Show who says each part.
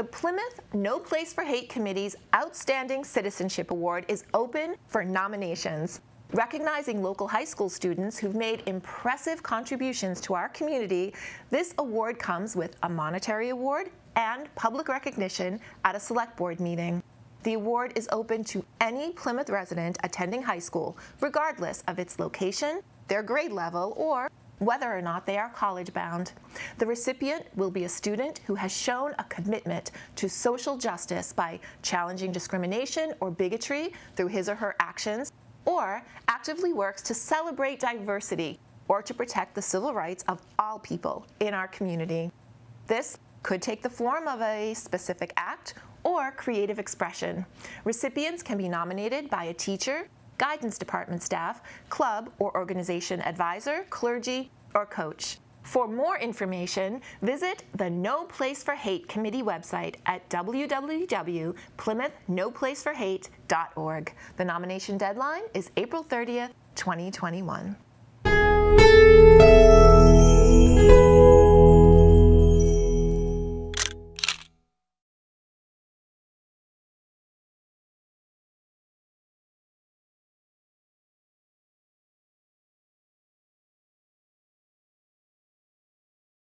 Speaker 1: The Plymouth No Place for Hate Committee's Outstanding Citizenship Award is open for nominations. Recognizing local high school students who've made impressive contributions to our community, this award comes with a monetary award and public recognition at a select board meeting. The award is open to any Plymouth resident attending high school, regardless of its location, their grade level, or whether or not they are college bound. The recipient will be a student who has shown a commitment to social justice by challenging discrimination or bigotry through his or her actions, or actively works to celebrate diversity or to protect the civil rights of all people in our community. This could take the form of a specific act or creative expression. Recipients can be nominated by a teacher, guidance department staff, club or organization advisor, clergy, or coach. For more information, visit the No Place for Hate Committee website at www.plymouthnoplaceforhate.org. The nomination deadline is April 30th, 2021.